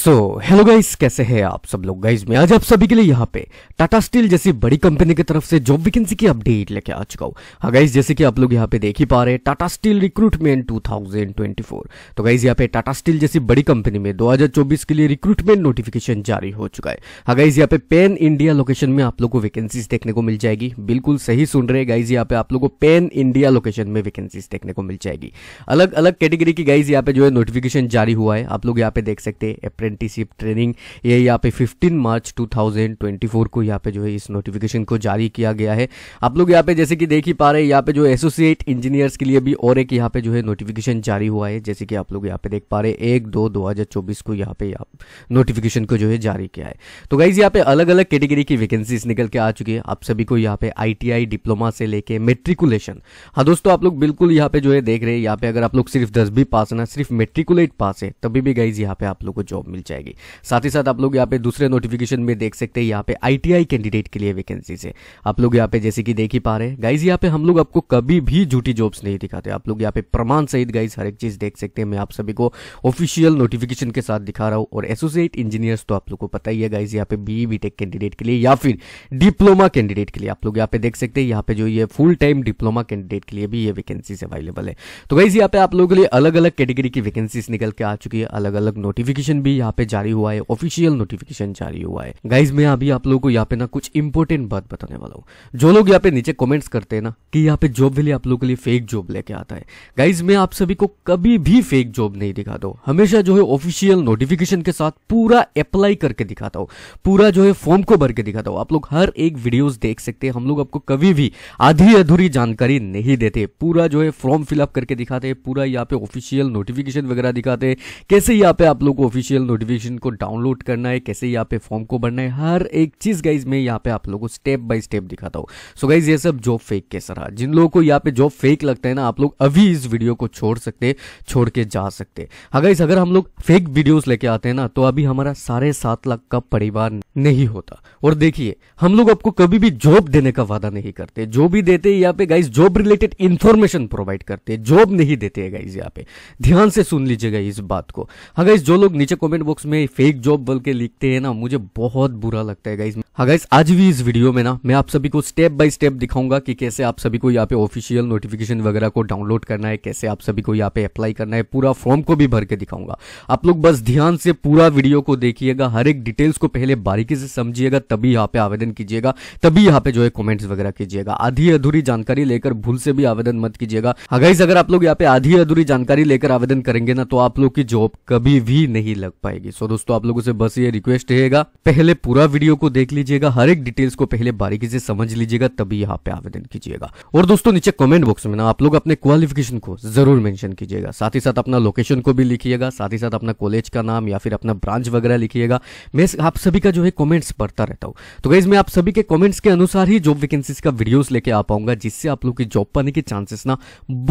so hello guys कैसे हैं आप सब लोग गाइस मैं आज आप सभी के लिए यहाँ पे टाटा स्टील जैसी बड़ी कंपनी की तरफ से जॉब वैकेंसी की अपडेट लेके आ चुका हूँ हाँ गाइस जैसे कि आप लोग यहाँ पे देख ही पा रहे हैं टाटा स्टील रिक्रूटमेंट 2024 तो गाइस यहाँ पे टाटा स्टील जैसी बड़ी कंपनी में दो के लिए रिक्रूटमेंट नोटिफिकेशन जारी हो चुका है हाँ गाइज यहाँ पे पेन इंडिया लोकेशन में आप लोग को वैकेंसीज देखने को मिल जाएगी बिल्कुल सही सुन रहे गाइज यहाँ पे आप लोग को पेन इंडिया लोकेशन में वैकेंसीज देखने को मिल जाएगी अलग अलग कैटेगरी की गाइज यहाँ पे जो है नोटिफिकेशन जारी हुआ है आप लोग यहाँ पे देख सकते हैं अप्रेंटिसिप ट्रेनिंग ये यहाँ पे 15 मार्च 2024 को यहाँ पे जो है इस नोटिफिकेशन को जारी किया गया है आप लोग यहाँ पे जैसे कि देख ही पा रहे हैं यहाँ पे जो एसोसिएट इंजीनियर्स के लिए भी और एक यहाँ पे जो है नोटिफिकेशन जारी हुआ है जैसे कि आप लोग यहाँ पे देख पा रहे एक दो दो को यहाँ पे नोटिफिकेशन को जो है जारी किया है तो गाइज यहाँ पे अलग अलग कैटेगरी की वैकेंसीज निकल के आ चुकी है आप सभी को यहाँ पे आई डिप्लोमा से लेके मेट्रिकुलेशन हाँ दोस्तों आप लोग बिल्कुल यहाँ पे जो है देख रहे हैं यहाँ पे अगर आप लोग सिर्फ दस भी पास ना सिर्फ मेट्रिकुलेट पास है तभी भी गाइज यहाँ पे आप लोग को जॉब मिल मिल जाएगी साथ ही साथ आप लोग यहाँ पे दूसरे नोटिफिकेशन में देख सकते हैं यहाँ पे आईटीआई कैंडिडेट के लिए वैकेंसी से आप लोग यहाँ पे जैसे कि देख ही पा रहे हैं गाइज यहाँ पे हम लोग आपको कभी भी झूठी जॉब्स नहीं दिखाते आप लोग यहाँ पे प्रमाण सहित गाइज हर एक चीज देख सकते हैं मैं आप सभी को ऑफिशियल नोटिफिकेशन के साथ दिखा रहा हूँ और एसोसिएट इंजीनियर्स तो आप लोग को पता ही है गाइज यहाँ पे बी बीटेक कैंडिडेट के लिए या फिर डिप्लोमा कैंडिडेट के लिए आप लोग यहाँ पे देख सकते हैं यहाँ पे जो ये फुल टाइम डिप्लोमा कैंडिडेट के लिए भी ये वैकेंसी अवेलेबल है तो गाइज यहाँ पे आप लोगों के लिए अलग अलग कैटेगरी की वैकेंसी निकल के आ चुकी है अलग अलग नोटिफिकेशन भी यहाँ यहाँ पे जारी हुआ है ऑफिशियल नोटिफिकेशन जारी हुआ है गाइज मैं अभी आप लोगों को यहाँ पे ना कुछ इंपोर्टेंट बात बताने वाला हूँ जो लोग यहाँ पे नीचे कॉमेंट्स करते हैं ना कि यहाँ पे जॉब वाली आप लोगों के लिए फेक जॉब लेके आता है गाइज मैं आप सभी को कभी भी फेक जॉब नहीं दिखा दो हमेशा जो है ऑफिशियल नोटिफिकेशन के साथ पूरा अप्लाई करके दिखाता हूँ पूरा जो है फॉर्म को भर के दिखाता हूँ आप लोग हर एक वीडियो देख सकते हैं हम लोग आपको कभी भी आधी अधूरी जानकारी नहीं देते पूरा जो है फॉर्म फिलअप करके दिखाते हैं पूरा यहाँ पे ऑफिशियल नोटिफिकेशन वगैरह दिखाते हैं कैसे यहाँ पे आप लोग को ऑफिशियल मोटिवेशन को डाउनलोड करना है कैसे यहाँ पे फॉर्म को भरना है हर एक चीज़ गाइज मैं यहाँ पे आप लोगों को स्टेप बाय स्टेप दिखाता हूँ सो गाइज ये सब जॉब फेक के रहा जिन लोगों को यहाँ पे जॉब फेक लगता है ना आप लोग अभी इस वीडियो को छोड़ सकते छोड़ के जा सकते हाँ गाइज अगर हम लोग फेक वीडियोज लेके आते हैं ना तो अभी हमारा साढ़े सात लाख का परिवार नहीं होता और देखिए हम लोग आपको कभी भी जॉब देने का वादा नहीं करते जो भी देते यहाँ पे guys job related information provide करते जॉब नहीं देते गाइज यहाँ पे ध्यान से सुन लीजिएगा इस बात को हाँ गाइज जो लोग नीचे कॉमेंट बॉक्स में फेक जॉब बोल के लिखते हैं ना मुझे बहुत बुरा लगता है गाइज हाँ गाइज आज भी इस वीडियो में ना मैं आप सभी को स्टेप बाय स्टेप दिखाऊंगा कि कैसे आप सभी को यहाँ पे ऑफिशियल नोटिफिकेशन वगैरह को डाउनलोड करना है कैसे आप सभी को यहाँ पे अप्लाई करना है पूरा फॉर्म को भी भर के दिखाऊंगा आप लोग बस ध्यान से पूरा वीडियो को देखिएगा हर एक डिटेल्स को पहले बारीकी से समझिएगा तभी यहाँ पे आवेदन कीजिएगा तभी यहाँ पे जो है कमेंट्स वगैरह कीजिएगा आधी अधूरी जानकारी लेकर भूल से भी आवेदन मत कीजिएगा गाइज हाँ, अगर आप लोग यहाँ पे आधी अधूरी जानकारी लेकर आवेदन करेंगे ना तो आप लोग की जॉब कभी भी नहीं लग पाएगी जाएगी सो दोस्तों आप लोगों से बस ये रिक्वेस्ट रहेगा पहले पूरा वीडियो को देख लीजिएगा हर एक डिटेल्स को पहले बारीकी से समझ लीजिएगा तभी यहाँ पे आवेदन कीजिएगा और दोस्तों नीचे कमेंट बॉक्स में ना आप लोग अपने क्वालिफिकेशन को जरूर मेंशन कीजिएगा साथ ही साथ अपना लोकेशन को भी लिखिएगा साथ ही साथ अपना कॉलेज का नाम या फिर अपना ब्रांच वगैरह लिखिएगा मैं आप सभी का जो है कॉमेंट्स पढ़ता रहता हूँ तो गाइज मैं आप सभी के कॉमेंट्स के अनुसार ही जॉब वैकेंसीज का वीडियो लेके आ पाऊंगा जिससे आप लोग की जॉब पाने की चांसेस ना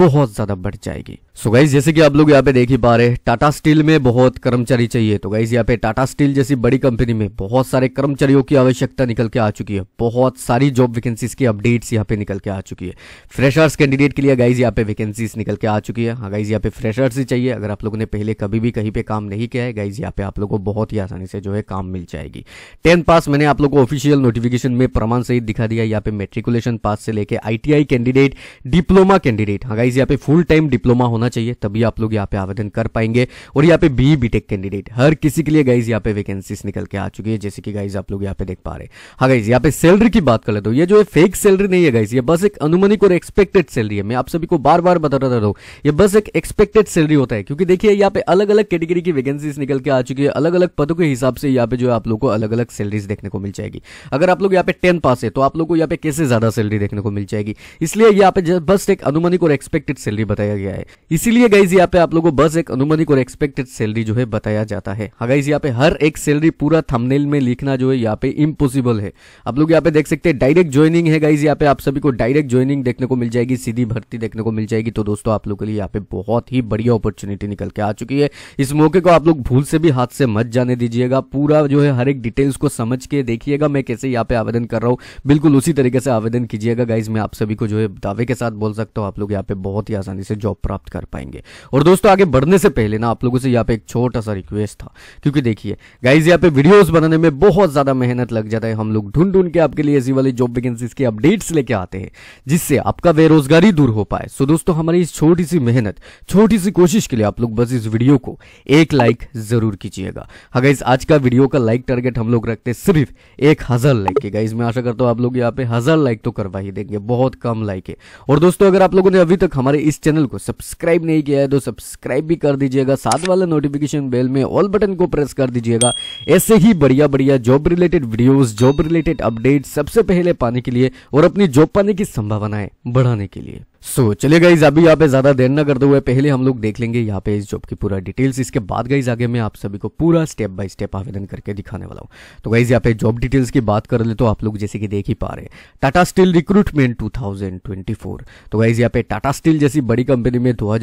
बहुत ज्यादा बढ़ जाएगी सो गाइज जैसे कि आप लोग यहाँ पे देख ही पा रहे हैं टाटा स्टील में बहुत कर्मचारी चाहिए तो गाइज यहाँ पे टाटा स्टील जैसी बड़ी कंपनी में बहुत सारे कर्मचारियों की आवश्यकता निकल के आ चुकी है बहुत सारी जॉब वैकेंसीज की अपडेट्स यहाँ पे निकल के आ चुकी है फ्रेशर्स कैंडिडेट के लिए गाइज यहाँ पे वैकेंसीज निकल के आ चुकी है हाँ गाइज यहाँ पे फ्रेशर्स ही चाहिए अगर आप लोगों ने पहले कभी भी कहीं पे काम नहीं किया है गाइज यहाँ पे आप लोग को बहुत ही आसानी से जो है काम मिल जाएगी टेंथ पास मैंने आप लोग को ऑफिशियल नोटिफिकेशन में प्रमाण सहित दिखा दिया यहाँ पे मेट्रिकुलेशन पास से लेके आईटीआई कैंडिडेट डिप्लोमा कैंडिडेट हाँ गाइज यहाँ पे फुल टाइम डिप्लोमा होना होना चाहिए तभी आप लोग यहाँ पे आवेदन कर पाएंगे और यहाँ पे बी बीटेक कैंडिडेट हर किसी के लिए गाइज यहाँ पे वैकेंसीज निकल के आ चुकी है जैसे कि गाइज आप लोग यहाँ पे देख पा रहे हाँ गाइज यहाँ पे सैलरी की बात कर ले तो ये जो है फेक सैलरी नहीं है गाइज ये बस एक अनुमानिक और एक्सपेक्टेड सैलरी है मैं आप सभी को बार बार बता रहा हूँ ये बस एक एक्सपेक्टेड सैलरी होता है क्योंकि देखिए यहाँ पे अलग अलग कैटेगरी की वैकेंसीज निकल के आ चुकी है अलग अलग पदों के हिसाब से यहाँ पे जो है आप लोग को अलग अलग सैलरीज देखने को मिल जाएगी अगर आप लोग यहाँ पे टेन पास है तो आप लोग को यहाँ पे कैसे ज्यादा सैलरी देखने को मिल जाएगी इसलिए यहाँ पे बस एक अनुमानिक और एक्सपेक्टेड सैलरी बताया गया है इसीलिए गाइज यहाँ पे आप लोगों को बस एक अनुमानिक और एक्सपेक्टेड सैलरी जो है बताया जाता है गाइज हाँ यहाँ पे हर एक सैलरी पूरा थंबनेल में लिखना जो है यहाँ पे इम्पोसिबल है आप लोग यहाँ पे देख सकते हैं डायरेक्ट ज्वाइनिंग है गाइज यहाँ पे आप सभी को डायरेक्ट ज्वाइनिंग देखने को मिल जाएगी सीधी भर्ती देखने को मिल जाएगी तो दोस्तों आप लोग के लिए यहाँ पे बहुत ही बढ़िया अपॉर्चुनिटी निकल के आ चुकी है इस मौके को आप लोग भूल से भी हाथ से मत जाने दीजिएगा पूरा जो है हर एक डिटेल्स को समझ के देखिएगा मैं कैसे यहाँ पे आवेदन कर रहा हूँ बिल्कुल उसी तरीके से आवेदन कीजिएगा गाइज मैं आप सभी को जो है दावे के साथ बोल सकता हूँ आप लोग यहाँ पे बहुत ही आसानी से जॉब प्राप्त कर कर पाएंगे और दोस्तों आगे बढ़ने से पहले ना आप लोगों से यहाँ पे एक छोटा सा रिक्वेस्ट था क्योंकि देखिए गाइज यहाँ पे वीडियोस बनाने में बहुत ज्यादा मेहनत लग जाता है हम लोग ढूंढ ढूंढ के आपके लिए ऐसी वाली जॉब वैकेंसीज के अपडेट्स लेके आते हैं जिससे आपका बेरोजगारी दूर हो पाए सो दोस्तों हमारी इस छोटी सी मेहनत छोटी सी कोशिश के लिए आप लोग बस इस वीडियो को एक लाइक जरूर कीजिएगा हाँ गाइज आज का वीडियो का लाइक टारगेट हम लोग रखते हैं सिर्फ एक हजार लाइक के गाइज मैं आशा करता हूँ आप लोग यहाँ पे हजार लाइक तो करवा ही देंगे बहुत कम लाइक है और दोस्तों अगर आप लोगों ने अभी तक हमारे इस चैनल को सब्सक्राइब सब्सक्राइब नहीं किया है तो सब्सक्राइब भी कर दीजिएगा साथ वाले नोटिफिकेशन बेल में ऑल बटन को प्रेस कर दीजिएगा ऐसे ही बढ़िया बढ़िया job related videos job related update सबसे पहले पाने के लिए और अपनी जॉब पाने की संभावनाएं बढ़ाने के लिए सो so, चलिए गाइज अभी यहाँ पे ज़्यादा देर ना करते हुए पहले हम लोग देख लेंगे यहाँ पे इस जॉब की पूरा डिटेल्स इसके बाद गाइज आगे मैं आप सभी को पूरा स्टेप बाय स्टेप आवेदन करके दिखाने वाला हूँ तो गाइज यहाँ पे जॉब डिटेल्स की बात कर ले तो आप लोग जैसे कि देख ही पा रहे टाटा स्टील रिक्रूटमेंट टू तो गाइज यहाँ पे टाटा स्टील जैसी बड़ी कंपनी में दो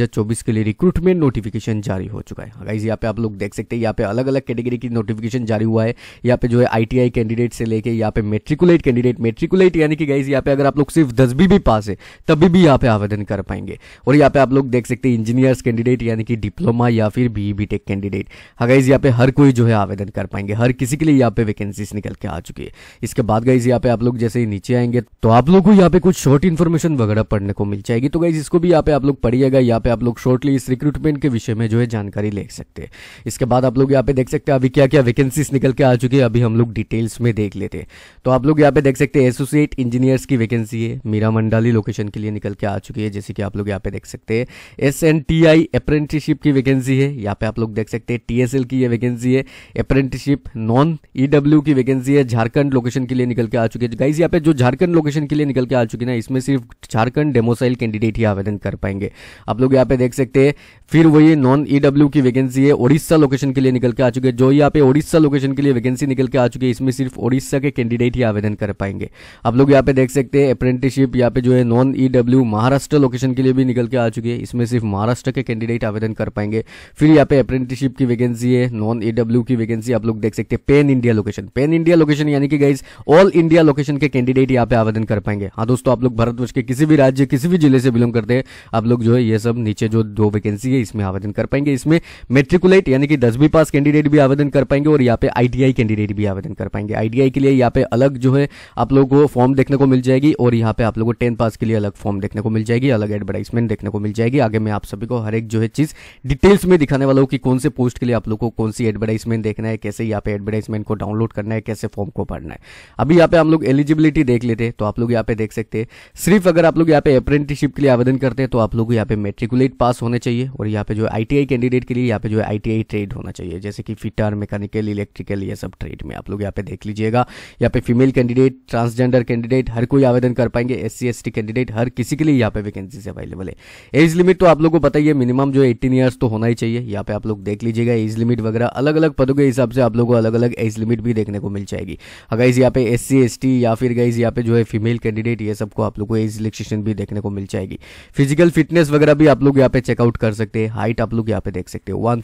के लिए रिक्रूटमेंट नोटिफिकेशन जारी हो चुका है गाइज यहाँ पे आप लोग देख सकते हैं यहाँ पे अलग अलग कैटेगरी की नोटिफिकेशन जारी हुआ है यहाँ पे जो है आई कैंडिडेट से लेके यहाँ पे मेट्रिकुलेट कैंडिडेट मेट्रिकुलेट यानी कि गाइज यहाँ पे अगर आप लोग सिर्फ दस भी पास है तभी भी यहाँ पे पे आवेदन कर पाएंगे और यहाँ पे आप लोग देख सकते हैं इंजीनियर्स कैंडिडेट यानी कि डिप्लोमा या फिर बी बी टेक कैंडिडेट हाँ गाइज यहाँ पे हर कोई जो है आवेदन कर पाएंगे हर किसी के लिए यहाँ पे वैकेंसीज निकल के आ चुकी है इसके बाद गाइज यहाँ पे आप लोग जैसे ही नीचे आएंगे तो आप लोग को यहाँ पे कुछ शॉर्ट इन्फॉर्मेशन वगैरह पढ़ने को मिल जाएगी तो गाइज इसको भी यहाँ पे आप लोग पढ़िएगा यहाँ पे आप लोग शॉर्टली इस रिक्रूटमेंट के विषय में जो है जानकारी ले सकते हैं इसके बाद आप लोग यहाँ पे देख सकते हैं अभी क्या क्या वैकेंसीज निकल के आ चुकी है अभी हम लोग डिटेल्स में देख लेते हैं तो आप लोग यहाँ पे देख सकते हैं एसोसिएट इंजीनियर्स की वैकेंसी है मीरा मंडाली लोकेशन के लिए निकल के आ आ चुकी है जैसे कि आप लोग यहाँ पे देख सकते हैं S N T I apprenticeship की वैकेंसी है यहाँ पे आप लोग देख सकते हैं टी एस एल की ये वैकेंसी है अप्रेंटिसशिप नॉन ई डब्ल्यू की वैकेंसी है झारखंड लोकेशन के लिए निकल के आ चुकी है गाइज यहाँ पे जो झारखंड लोकेशन के लिए निकल के आ चुकी है ना इसमें सिर्फ झारखंड डेमोसाइल कैंडिडेट ही आवेदन कर पाएंगे आप लोग यहाँ पे देख सकते हैं फिर वही नॉन ई डब्ल्यू की वैकेंसी है ओडिशा लोकेशन के लिए निकल के आ चुके हैं जो यहाँ पे ओडिशा लोकेशन के लिए वैकेंसी निकल के आ चुकी है इसमें सिर्फ ओडिशा के कैंडिडेट ही आवेदन कर पाएंगे आप लोग यहाँ पे देख सकते हैं अप्रेंटिसशिप यहाँ पे जो है non E W Maharashtra location के लिए भी निकल के आ चुकी है इसमें सिर्फ महाराष्ट्र के कैंडिडेट आवेदन कर पाएंगे फिर यहाँ पे अप्रेंटिसशिप की वैकेंसी है नॉन एडब्ल्यू की वैकेंसी आप लोग देख सकते हैं pan India location pan India location यानी कि गाइज ऑल इंडिया लोकेशन के कैंडिडेट यहाँ पे आवेदन कर पाएंगे हाँ दोस्तों आप लोग भारतवर्ष के किसी भी राज्य किसी भी जिले से बिलोंग करते हैं आप लोग जो है ये सब नीचे जो दो वैकेंसी है इसमें आवेदन कर पाएंगे इसमें मेट्रिकुलेट यानी कि दसवीं पास कैंडिडेट भी आवेदन कर पाएंगे और यहाँ पे आईटीआई कैंडिडेट भी आवेदन कर पाएंगे आईटीआई के लिए यहाँ पे अलग जो है आप लोगों को फॉर्म देखने को मिल जाएगी और यहाँ पे आप लोगों को टेंथ पास के लिए अलग फॉर्म देखने को मिल जाएगी अलग एडवर्टाइजमेंट देखने को मिल जाएगी आगे मैं आप सभी को हर एक जो है चीज़ डिटेल्स में दिखाने वाला हूँ कि कौन से पोस्ट के लिए आप लोग को कौन सी एडवर्टाइजमेंट देखना है कैसे यहाँ पे एडवर्टाइजमेंट को डाउनलोड करना है कैसे फॉर्म को भरना है अभी यहाँ पे हम लोग एलिजिबिलिटी देख लेते हैं तो आप लोग यहाँ पे देख सकते हैं सिर्फ अगर आप लोग यहाँ पे अप्रेंटिसशिप के लिए आवेदन करते हैं तो आप लोग यहाँ पे मेट्रिकुलेट पास होने चाहिए और यहाँ पे जो आईटीआई कैंडिडेट के लिए यहाँ पे जो है आईटीआई ट्रेड होना चाहिए जैसे कि फिटर मैकेनिकल इलेक्ट्रिकल ये सब ट्रेड में आप लोग यहाँ पे देख लीजिएगा यहाँ पे फीमेल कैंडिडेट ट्रांसजेंडर कैंडिडेट हर कोई आवेदन कर पाएंगे एस सी कैंडिडेट हर किसी के लिए यहाँ पे वैकेंसीज अवेलेबल है एज लिमिट तो आप लोग को पता ही है मिनिमम जो एटीन ईयर्स तो होना ही चाहिए यहाँ पे आप लोग देख लीजिएगा एज लिमिट वगैरह अलग अलग पदों के हिसाब से आप लोग को अलग अलग एज लिमिट भी देखने को मिल जाएगी अगर इस यहाँ पे एस सी या फिर गाइज यहाँ पे जो है फीमेल कैंडिडेट ये सबको आप लोग को एज रिलेक्सेशन भी देखने को मिल जाएगी फिजिकल फिटनेस वगैरह भी आप लोग यहाँ पे चेकआउट कर सकते हैं हाइट आप लोग यहाँ पे देख सकते हैं वन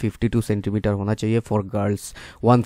सेंटीमीटर होना चाहिए फॉर गर्ल्स वन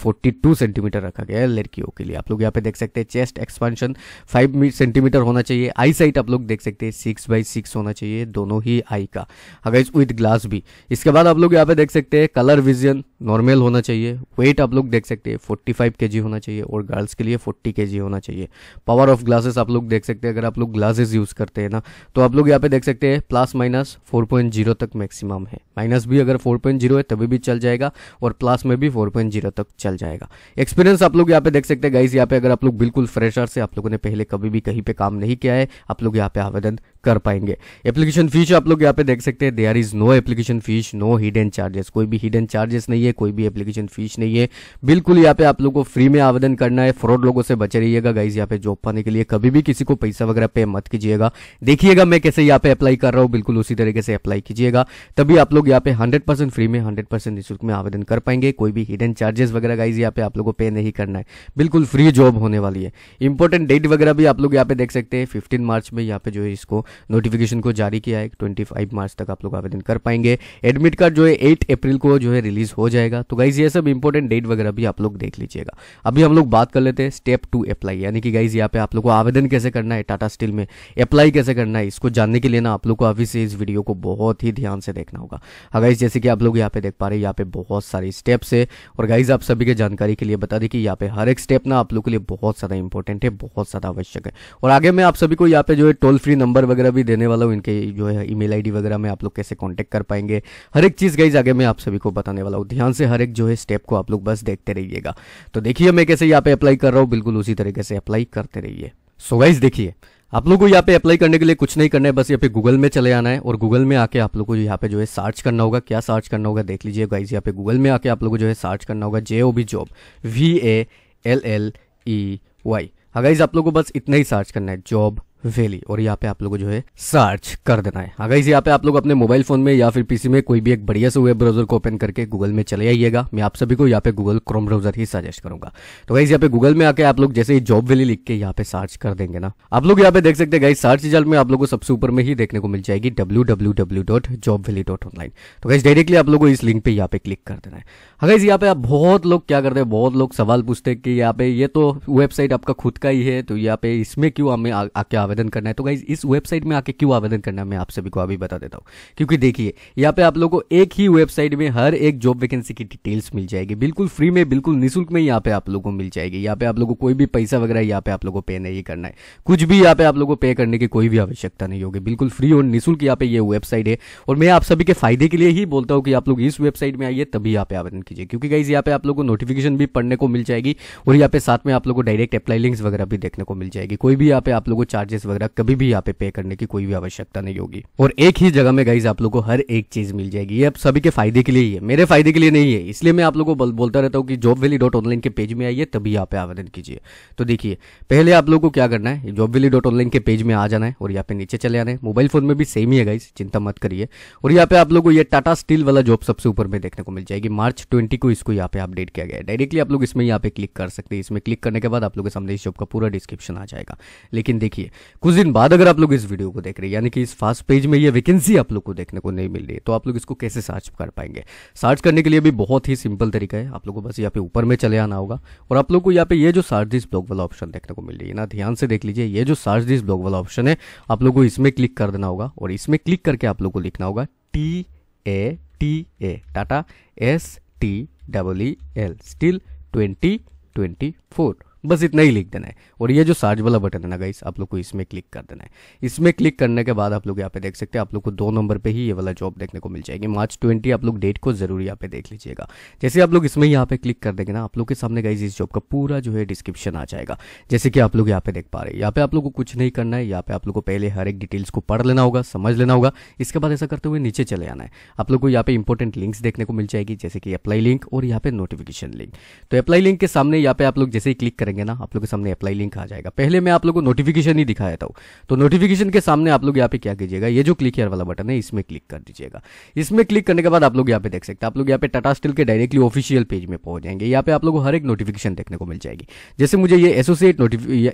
सेंटीमीटर रखा गया है लड़कियों के लिए आप लोग यहाँ पे देख सकते हैं चेस्ट एक्सपांशन फाइव सेंटीमीटर होना चाहिए आई साइट आप लोग देख सकते हैं सिक्स बाई सिक्स होना चाहिए दोनों ही आई का अगर विद ग्लास भी इसके बाद आप लोग यहाँ पे देख सकते हैं कलर विजन नॉर्मल होना चाहिए वेट आप लोग देख सकते हैं फोर्टी फाइव के होना चाहिए और गर्ल्स के लिए फोर्टी के होना चाहिए पावर ऑफ ग्लासेस आप लोग देख सकते हैं अगर आप लोग ग्लासेस यूज़ करते हैं ना तो आप लोग यहाँ पे देख सकते हैं plus minus four point zero तक मैक्सिमम है माइनस भी अगर फोर पॉइंट जीरो है तभी भी चल जाएगा और प्लस में भी फोर पॉइंट जीरो तक चल जाएगा एक्सपीरियंस आप लोग यहाँ पे देख सकते हैं गाइज यहाँ पे अगर आप लोग बिल्कुल फ्रेशर से आप लोगों ने पहले कभी भी कहीं पे काम नहीं किया है आप लोग यहाँ पे आवेदन कर पाएंगे एप्लीकेशन फीस आप लोग यहाँ पे देख सकते हैं there is no application fees no hidden charges कोई भी हिडन चार्जेस नहीं है कोई भी एप्लीकेशन फीस नहीं है बिल्कुल यहाँ पे आप लोग को फ्री में आवेदन करना है फ्रॉड लोगों से बचे रहिएगा गाइज यहाँ पे जॉब पाने के लिए कभी भी किसी को पैसा वगैरह पे मत कीजिएगा देखिएगा मैं कैसे यहाँ पे अप्लाई कर रहा हूँ बिल्कुल उसी तरीके से अप्लाई कीजिएगा तभी आप लोग यहाँ पे हंड्रेड परसेंट फ्री में हंड्रेड परसेंट में आवेदन कर पाएंगे कोई भी हिडन चार्जेस वगैरह गाइज यहाँ पे आप लोग को पे नहीं करना है बिल्कुल फ्री जॉब होने वाली है इंपॉर्टेंट डेट वगैरह भी आप लोग यहाँ पे देख सकते हैं फिफ्टीन मार्च में यहाँ पे जो है इसको नोटिफिकेशन को जारी किया है ट्वेंटी फाइव मार्च तक आप लोग आवेदन कर पाएंगे एडमिट कार्ड जो है एट अप्रैल को जो है रिलीज हो जाएगा तो गाइज ये सब इंपॉर्टेंट डेट वगैरह भी आप लोग देख लीजिएगा अभी हम लोग बात कर लेते हैं स्टेप टू अप्लाई यानी कि गाइज यहाँ पे आप लोग को आवेदन कैसे करना है टाटा स्टील में अप्लाई कैसे करना है इसको जानने के लिए ना आप लोग को अभी से इस वीडियो को बहुत ही ध्यान से देखना होगा हाँ गाइज जैसे कि आप लोग यहाँ पे देख पा रहे हैं यहाँ पे बहुत सारी स्टेप्स है और गाइज आप सभी के जानकारी के लिए बता दें कि यहाँ पे हर एक स्टेप ना आप लोग के लिए बहुत ज्यादा इंपॉर्टेंट है बहुत ज्यादा आवश्यक है और आगे मैं आप सभी को यहाँ पे जो है टोल फ्री नंबर वगैरह वगैरह भी देने वाला हूँ इनके जो है ईमेल आईडी वगैरह में आप लोग कैसे कांटेक्ट कर पाएंगे हर एक चीज़ गाइज आगे मैं आप सभी को बताने वाला हूँ ध्यान से हर एक जो है स्टेप को आप लोग बस देखते रहिएगा तो देखिए मैं कैसे यहाँ पे अप्लाई कर रहा हूँ बिल्कुल उसी तरीके से अप्लाई करते रहिए सो गाइज देखिए आप लोगों को यहाँ पे अप्लाई करने के लिए कुछ नहीं करना है बस यहाँ पे गूगल में चले आना है और गूगल में आके आप लोगों को यहाँ पे जो है सर्च करना होगा क्या सर्च करना होगा देख लीजिए गाइज यहाँ पे गूगल में आके आप लोगों को जो है सर्च करना होगा J O B job V A L L E Y हाँ गाइज आप लोगों को बस इतना ही सर्च करना है जॉब वैली और यहाँ पे आप लोग जो है सर्च कर देना है अगर इस यहाँ पे आप लोग अपने मोबाइल फोन में या फिर पीसी में कोई भी एक बढ़िया से वेब ब्राउजर को ओपन करके गूगल में चले आइएगा मैं आप सभी को यहाँ पे गूगल क्रोम ब्राउजर ही सजेस्ट करूंगा तो गाइज यहाँ पे गूगल में आके आप लोग जैसे ही जॉब वैली लिख के यहाँ पे सर्च कर देंगे ना आप लोग यहाँ पे देख सकते हैं गाइज सर्च रिजल्ट में आप लोगों को सबसे ऊपर में ही देखने को मिल जाएगी W W W dot job valley dot online तो गाइज डायरेक्टली आप लोग को इस लिंक पे यहाँ पे क्लिक कर देना है अगर यहाँ पे आप बहुत लोग क्या करते हैं बहुत लोग सवाल पूछते हैं कि यहाँ पे ये तो वेबसाइट आपका खुद का ही है तो यहाँ पे इसमें क्यों हमें आके आवेदन आवेदन करना है तो गाइज इस वेबसाइट में आके क्यों आवेदन करना है मैं आप सभी को अभी बता देता हूँ क्योंकि देखिए यहाँ पे आप लोग को एक ही वेबसाइट में हर एक जॉब वैकेंसी की डिटेल्स मिल जाएगी बिल्कुल फ्री में बिल्कुल निःशुल्क में यहाँ पे आप लोगों को मिल जाएगी यहाँ पे आप लोगों को कोई भी पैसा वगैरह यहाँ पे आप लोगों को पे नहीं करना है कुछ भी यहाँ पे आप लोगों को पे करने की कोई भी आवश्यकता नहीं होगी बिल्कुल फ्री और निःशुल्क यहाँ पे ये वेबसाइट है और मैं आप सभी के फायदे के लिए ही बोलता हूँ कि आप लोग इस वेबसाइट में आइए तभी यहाँ पे आवेदन कीजिए क्योंकि गाइज यहाँ पे आप लोग को नोटिफिकेशन भी पढ़ने को मिल जाएगी और यहाँ पे साथ में आप लोग को डायरेक्ट अप्लाई लिंक्स वगैरह भी देखने को मिल जाएगी कोई भी यहाँ पे आप लोग को चार्जेस चार्जेस वगैरह कभी भी यहाँ पे पे करने की कोई भी आवश्यकता नहीं होगी और एक ही जगह में गाइज आप लोग को हर एक चीज मिल जाएगी ये आप सभी के फायदे के लिए ही है मेरे फायदे के लिए नहीं है इसलिए मैं आप लोग को बोलता रहता हूँ कि जॉब वैली डॉट ऑनलाइन के पेज में आइए तभी यहाँ पे आवेदन कीजिए तो देखिए पहले आप लोग को क्या करना है जॉब वैली डॉट ऑनलाइन के पेज में आ जाना है और यहाँ पे नीचे चले आना है मोबाइल फोन में भी सेम ही है गाइज चिंता मत करिए और यहाँ पे आप लोग को ये टाटा स्टील वाला जॉब सबसे ऊपर में देखने को मिल जाएगी मार्च ट्वेंटी को इसको यहाँ पे अपडेट किया गया है डायरेक्टली आप लोग इसमें यहाँ पे क्लिक कर सकते हैं इसमें क्लिक करने के बाद आप लोग के सामने इस जॉब का पूरा डिस्क्रिप्शन आ जाएगा लेकिन देखिए कुछ दिन बाद अगर आप लोग इस वीडियो को देख रहे हैं यानी कि इस फास्ट पेज में ये वैकेंसी आप लोग को देखने को नहीं मिल रही है तो आप लोग इसको कैसे सर्च कर पाएंगे सर्च करने के लिए भी बहुत ही सिंपल तरीका है आप लोग को बस यहाँ पे ऊपर में चले आना होगा और आप लोग को यहाँ पे ये जो सर्च दिस ब्लॉग वाला ऑप्शन देखने को मिल रही है ना ध्यान से देख लीजिए ये जो सर्च दिस ब्लॉग वाला ऑप्शन है आप लोग को इसमें क्लिक कर देना होगा और इसमें क्लिक करके आप लोग को लिखना होगा T A T A Tata S T double E L steel twenty twenty four बस इतना ही लिख देना है और ये जो सार्ज वाला बटन है ना गाइस आप लोग को इसमें क्लिक कर देना है इसमें क्लिक करने के बाद आप लोग यहाँ पे देख सकते हैं आप लोग को दो नंबर पे ही ये वाला जॉब देखने को मिल जाएगी मार्च ट्वेंटी आप लोग डेट को जरूर यहाँ पे देख लीजिएगा जैसे आप लोग इसमें यहाँ पे क्लिक कर देंगे ना आप लोग के सामने गाइज इस जॉब का पूरा जो है डिस्क्रिप्शन आ जाएगा जैसे कि आप लोग यहाँ पे देख पा रहे हैं यहाँ पे आप लोग को कुछ नहीं करना है यहाँ पे आप लोग को पहले हर एक डिटेल्स को पढ़ लेना होगा समझ लेना होगा इसके बाद ऐसा करते हुए नीचे चले आना है आप लोग को यहाँ पे इंपॉर्टेंट लिंक्स देखने को मिल जाएगी जैसे कि अप्लाई लिंक और यहाँ पे नोटिफिकेशन लिंक तो अप्लाई लिंक के सामने यहाँ पे आप लोग जैसे ही क्लिक करेंगे करेंगे ना आप लोग के सामने अप्लाई लिंक आ जाएगा पहले मैं आप लोग को नोटिफिकेशन ही दिखाया था तो नोटिफिकेशन के सामने आप लोग यहाँ पे क्या कीजिएगा ये जो क्लिक हेयर वाला बटन है इसमें क्लिक कर दीजिएगा इसमें क्लिक करने के बाद आप लोग यहाँ पे देख सकते हैं आप लोग यहाँ पे टाटा स्टील के डायरेक्टली ऑफिशियल पेज में पहुंच जाएंगे यहाँ पे आप लोग हर एक नोटिफिकेशन देखने को मिल जाएगी जैसे मुझे ये एसोसिएट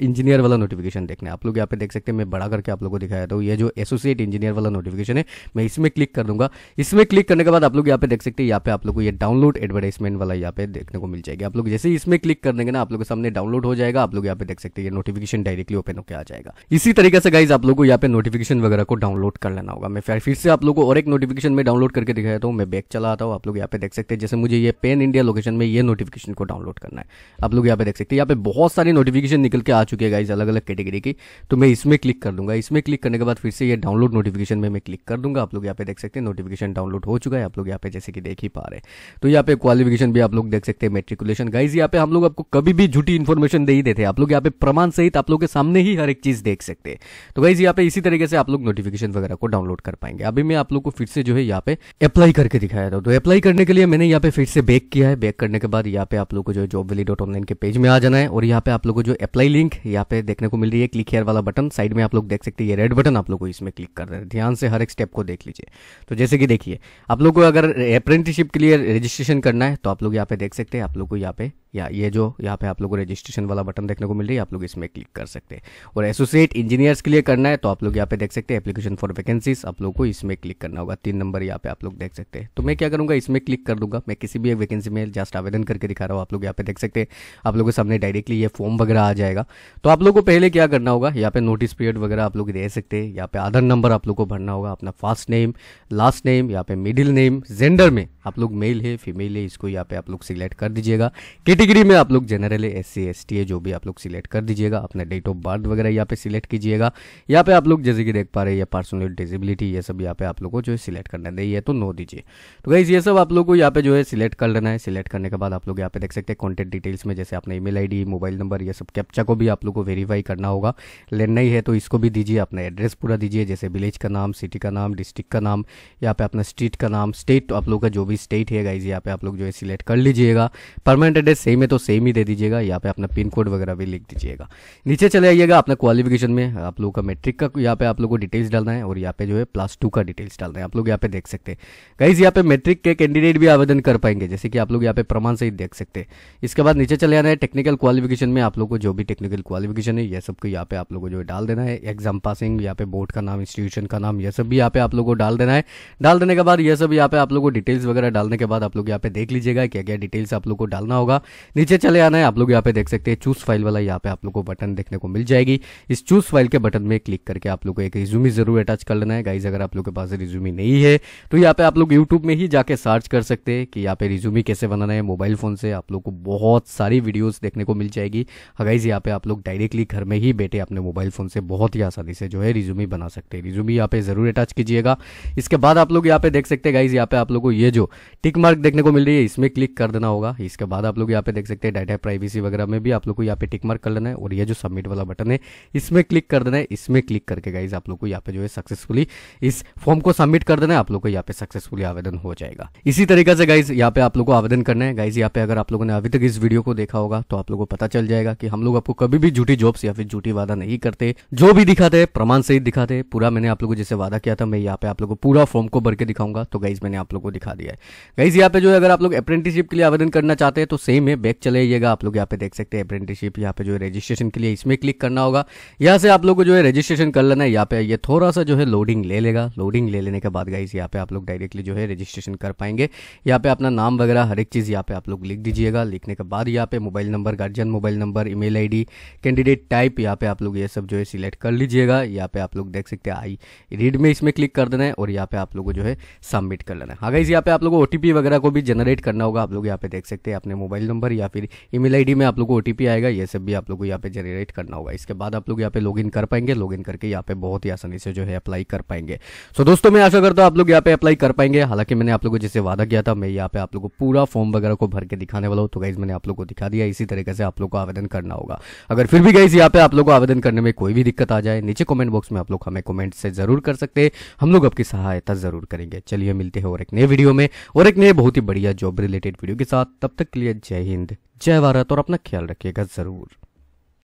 इंजीनियर वाला नोटिफिकेशन देखना है आप लोग यहाँ पे देख सकते हैं मैं बड़ा करके आप लोग को दिखाया था ये जो एसोसिएट इंजीनियर वाला नोटिफिकेशन है मैं इसमें क्लिक कर दूंगा इसमें क्लिक करने के बाद आप लोग यहाँ पे देख सकते हैं यहाँ पे आप लोग को ये डाउनलोड एडवर्टाइजमेंट वाला यहाँ पे देखने को मिल जाएगी आप लोग जैसे इसमें क्लिक कर देंगे ना आप लोग के सामने डाउनलोड डाउनलोड हो जाएगा आप लोग यहाँ पे देख सकते हैं नोटिफिकेशन डायरेक्टली ओपन होकर आ जाएगा इसी तरीके से गाइज आप लोग को यहाँ पे नोटिफिकेशन वगैरह को डाउनलोड कर लेना होगा मैं फिर से आप लोग को और एक नोटिफिकेशन में डाउनलोड करके दिखाया था मैं बैक चला आता हूँ आप लोग यहाँ पे देख सकते हैं जैसे मुझे ये पेन इंडिया लोकेशन में ये नोटिफिकेशन को डाउनलोड करना है आप लोग यहाँ पे देख सकते हैं यहाँ पे बहुत सारी नोटिफिकेशन निकल के आ चुके हैं गाइज अलग अलग कैटेगरी की तो मैं इसमें क्लिक कर दूंगा इसमें क्लिक करने के बाद फिर से ये डाउनलोड नोटिफिकेशन में मैं क्लिक कर दूंगा आप लोग यहाँ पे देख सकते हैं नोटिफिकेशन डाउनलोड हो चुका है आप लोग यहाँ पे जैसे कि देख ही पा रहे तो यहाँ पे क्वालिफिकेशन भी आप लोग देख सकते हैं मेट्रिकुलेशन गाइज यहाँ पे हम लोग आपको कभी भी झूठी इन्फॉर्मेशन इन्फॉर्मेशन दे ही देते आप लोग यहाँ पे प्रमाण सहित आप लोग के सामने ही हर एक चीज देख सकते हैं तो गाइज यहाँ पे इसी तरीके से आप लोग नोटिफिकेशन वगैरह को डाउनलोड कर पाएंगे अभी मैं आप लोग को फिर से जो है यहाँ पे अप्लाई करके दिखाया था तो अप्लाई करने के लिए मैंने यहाँ पे फिर से बैक किया है बैक करने के बाद यहाँ पे आप लोग को जो जॉब वेली डॉट ऑनलाइन के पेज में आ जाना है और यहाँ पे आप लोग को जो अप्लाई लिंक यहाँ पे देखने को मिल रही है क्लिक हेयर वाला बटन साइड में आप लोग देख सकते हैं ये रेड बटन आप लोग को इसमें क्लिक कर रहे हैं ध्यान से हर एक स्टेप को देख लीजिए तो जैसे कि देखिए आप लोग को अगर अप्रेंटिसशिप के लिए रजिस्ट्रेशन करना है तो आप लोग यहाँ पे देख सकते हैं आप लोग को यहाँ पे या ये जो यहाँ पे आप लोगों को रजिस्ट्रेशन वाला बटन देखने को मिल रही है आप लोग इसमें क्लिक कर सकते हैं और एसोसिएट इंजीनियर्स के लिए करना है तो आप लोग यहाँ पे देख सकते हैं एप्लीकेशन फॉर वैकेंसीज आप लोग को इसमें क्लिक करना होगा तीन नंबर यहाँ पे आप लोग देख सकते हैं तो मैं क्या करूँगा इसमें क्लिक कर दूंगा मैं किसी भी एक वैकेंसी में जस्ट आवेदन करके दिखा रहा हूँ आप लोग यहाँ पे देख सकते हैं आप लोगों के सामने डायरेक्टली ये फॉर्म वगैरह आ जाएगा तो आप लोग को पहले क्या करना होगा यहाँ पे नोटिस पीरियड वगैरह आप लोग दे सकते हैं यहाँ पे आधार नंबर आप लोग को भरना होगा अपना फर्स्ट नेम लास्ट नेम यहाँ पे मिडिल नेम जेंडर में आप लोग मेल है फीमेल है इसको यहाँ पे आप लोग सिलेक्ट कर दीजिएगा किट कैटेगरी में आप लोग generally S C S T है जो भी आप लोग सिलेक्ट कर दीजिएगा अपना डेट ऑफ बर्थ वगैरह यहाँ पे सिलेक्ट कीजिएगा यहाँ पे आप लोग जैसे कि देख पा रहे हैं पर्सनल डिजेबिलिटी ये सब यहाँ पे आप लोग को जो है सिलेक्ट करना है ये तो नो दीजिए तो गाइज ये सब आप लोग को यहाँ पे जो है सिलेक्ट कर लेना है सिलेक्ट करने के बाद आप लोग यहाँ पे देख सकते हैं कॉन्टेक्ट डिटेल्स में जैसे अपना ईमेल मेल मोबाइल नंबर ये सब कैप्चा को भी आप लोग को वेरीफाई करना होगा लेना ही है तो इसको भी दीजिए अपना एड्रेस पूरा दीजिए जैसे विलेज का नाम सिटी का नाम डिस्ट्रिक्ट का नाम यहाँ पे अपना स्ट्रीट का नाम स्टेट आप लोग का जो भी स्टेट है गाइज यहाँ पे आप लोग जो है सिलेक्ट कर लीजिएगा परमानेंट एड्रेस सेम है तो सेम ही दे दीजिएगा यहाँ पे अपना पिन कोड वगैरह भी लिख दीजिएगा नीचे चले आइएगा अपना क्वालिफिकेशन में आप लोगों का मेट्रिक का यहाँ पे आप लोगों को डिटेल्स डालना है और यहाँ पे जो है प्लस टू का डिटेल्स डालना है आप लोग यहाँ पे देख सकते हैं गाइज यहाँ पे मेट्रिक के कैंडिडेट भी आवेदन कर पाएंगे जैसे कि आप लोग यहाँ पे प्रमाण सहित देख सकते हैं इसके बाद नीचे चले आना है टेक्निकल क्वालिफिकेशन में आप लोग को जो भी टेक्निकल क्वालिफिकेशन है यह सबको यहाँ पे आप लोगों को जो डाल देना है एग्जाम पासिंग यहाँ पे बोर्ड का नाम इंस्टीट्यूशन का नाम यह सब भी यहाँ पे आप लोग को डाल देना है डाल देने के बाद यह सब यहाँ पे आप लोग को डिटेल्स वगैरह डालने के बाद आप लोग यहाँ पे देख लीजिएगा क्या क्या डिटेल्स आप लोग को डालना होगा नीचे चले आना है आप लोग यहाँ पे देख सकते हैं चूज फाइल वाला यहाँ पे आप लोग को बटन देखने को मिल जाएगी इस चूज फाइल के बटन में क्लिक करके आप लोग को एक रिज्यूमी जरूर अटैच कर लेना है गाइज अगर आप लोग के पास रिज्यूमी नहीं है तो यहाँ पे आप लोग यूट्यूब में ही जाके सर्च कर सकते हैं कि यहाँ पे रिज्यूमी कैसे बनाना है मोबाइल फोन से आप लोग को बहुत सारी वीडियोज देखने को मिल जाएगी गाइज हाँ, यहाँ पे आप लोग डायरेक्टली घर में ही बैठे अपने मोबाइल फोन से बहुत ही आसानी से जो है रिज्यूमी बना सकते हैं रिज्यूमी यहाँ पे जरूर अटैच कीजिएगा इसके बाद आप लोग यहाँ पे देख सकते हैं गाइज यहाँ पे आप लोग को ये जो टिक मार्क देखने को मिल रही है इसमें क्लिक कर देना होगा इसके बाद आप लोग यहाँ पे पे देख सकते हैं डाटा प्राइवेसी वगैरह में भी आप लोग को यहाँ पे टिक मार्क कर लेना है और ये जो सबमिट वाला बटन है इसमें क्लिक कर देना है इसमें क्लिक करके गाइज आप लोग को यहाँ पे जो है सक्सेसफुली इस फॉर्म को सबमिट कर देना है आप लोग को यहाँ पे सक्सेसफुली आवेदन हो जाएगा इसी तरीके से गाइज यहाँ पे आप लोग को आवेदन करना है गाइज यहाँ पे अगर आप लोगों ने अभी तक इस वीडियो को देखा होगा तो आप लोग को पता चल जाएगा कि हम लोग आपको कभी भी झूठी जॉब्स या फिर झूठी वादा नहीं करते जो भी दिखाते हैं प्रमाण सहित दिखाते हैं पूरा मैंने आप लोगों को जैसे वादा किया था मैं यहाँ पे आप लोगों को पूरा फॉर्म को भर के दिखाऊंगा तो गाइज मैंने आप लोग को दिखा दिया है गाइज यहाँ पे जो है अगर आप लोग अप्रेंटिसिप के लिए आवेदन करना चाहते हैं तो सेम में बैक चले जाइएगा आप लोग यहाँ पे देख सकते हैं अप्रेंटिसशिप यहाँ पे जो है रजिस्ट्रेशन के लिए इसमें क्लिक करना होगा यहाँ से आप लोग को जो है रजिस्ट्रेशन कर लेना है यहाँ पे ये थोड़ा सा जो है लोडिंग ले लेगा लोडिंग ले लेने के बाद गाइस यहाँ पे आप लोग डायरेक्टली जो है रजिस्ट्रेशन कर पाएंगे यहाँ पे अपना नाम वगैरह हर एक चीज़ यहाँ पे आप लोग लिख दीजिएगा लिखने के बाद यहाँ पे mobile number guardian mobile number email mail candidate type यहाँ पे आप लोग ये सब जो है सिलेक्ट कर लीजिएगा यहाँ पे आप लोग देख सकते हैं आई रीड में इसमें क्लिक कर देना है और यहाँ पे आप लोग को जो है सबमिट कर लेना है हाँ यहाँ पे आप लोग को ओ वगैरह को भी जनरेट करना होगा आप लोग यहाँ पे देख सकते हैं अपने मोबाइल नंबर नंबर या फिर ईमेल आईडी में आप लोग को ओ आएगा ये सब भी आप लोग को यहाँ पे जनरेट करना होगा इसके बाद आप लोग यहाँ पे लॉगिन कर पाएंगे लॉगिन करके यहाँ पे बहुत ही आसानी से जो है अप्लाई कर पाएंगे सो दोस्तों मैं आशा करता हूँ आप लोग यहाँ पे अप्लाई कर पाएंगे हालांकि मैंने आप लोग को जैसे वादा किया था मैं यहाँ पे आप लोग को पूरा फॉर्म वगैरह को भर के दिखाने वाला हूँ तो गाइज मैंने आप लोग को दिखा दिया इसी तरीके से आप लोग को आवेदन करना होगा अगर फिर भी गाइज यहाँ पे आप लोग को आवेदन करने में कोई भी दिक्कत आ जाए नीचे कॉमेंट बॉक्स में आप लोग हमें कॉमेंट से जरूर कर सकते हैं हम लोग आपकी सहायता जरूर करेंगे चलिए मिलते हैं और एक नए वीडियो में और एक नए बहुत ही बढ़िया जॉब रिलेटेड वीडियो के साथ तब तक के लिए जय हिंद हिंद जय भारत और अपना ख्याल रखिएगा ज़रूर